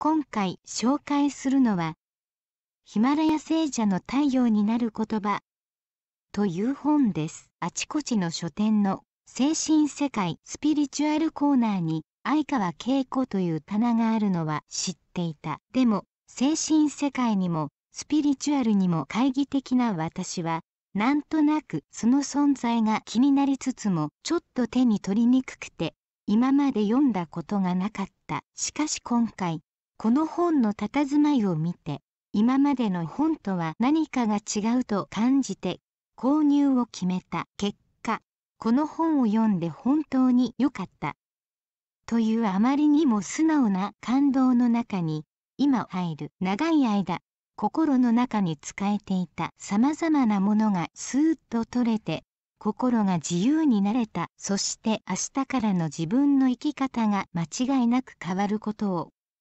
今回紹介するのは、ヒマラヤ聖者の太陽になる言葉という本です。あちこちの書店の精神世界スピリチュアルコーナーに相川恵子という棚があるのは知っていた。でも、精神世界にもスピリチュアルにも懐疑的な私は、なんとなくその存在が気になりつつも、ちょっと手に取りにくくて、今まで読んだことがなかった。しかし今回、この本の佇まいを見て今までの本とは何かが違うと感じて購入を決めた結果この本を読んで本当に良かったというあまりにも素直な感動の中に今入る長い間心の中に使えていたさまざまなものがスーッと取れて心が自由になれたそして明日からの自分の生き方が間違いなく変わることを